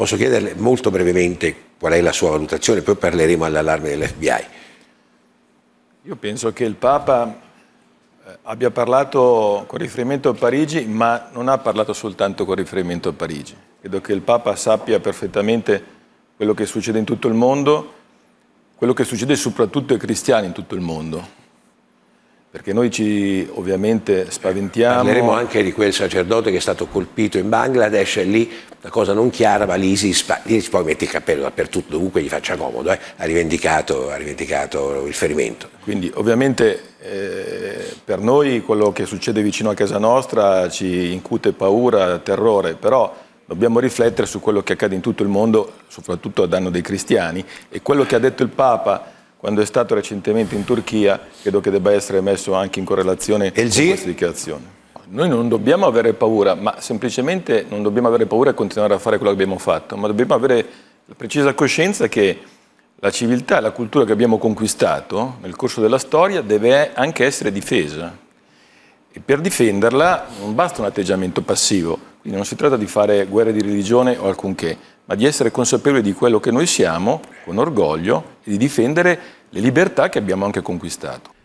Posso chiederle molto brevemente qual è la sua valutazione, poi parleremo all'allarme dell'FBI. Io penso che il Papa eh, abbia parlato con riferimento a Parigi, ma non ha parlato soltanto con riferimento a Parigi. Credo che il Papa sappia perfettamente quello che succede in tutto il mondo, quello che succede soprattutto ai cristiani in tutto il mondo. Perché noi ci ovviamente spaventiamo. Parleremo anche di quel sacerdote che è stato colpito in Bangladesh e lì la cosa non chiara, ma l'ISIS poi mette il cappello dappertutto, dovunque gli faccia comodo, eh, ha, rivendicato, ha, rivendicato, il ferimento. Quindi ovviamente eh, per noi quello che succede vicino a casa nostra ci incute paura, terrore, però dobbiamo riflettere su quello che accade in tutto il mondo, soprattutto a danno dei cristiani e quello che ha detto il Papa quando è stato recentemente in Turchia, credo che debba essere messo anche in correlazione con questa dichiarazione. Noi non dobbiamo avere paura, ma semplicemente non dobbiamo avere paura e continuare a fare quello che abbiamo fatto, ma dobbiamo avere la precisa coscienza che la civiltà e la cultura che abbiamo conquistato nel corso della storia deve anche essere difesa. E per difenderla non basta un atteggiamento passivo, quindi non si tratta di fare guerre di religione o alcunché, ma di essere consapevoli di quello che noi siamo, con orgoglio, di difendere le libertà che abbiamo anche conquistato.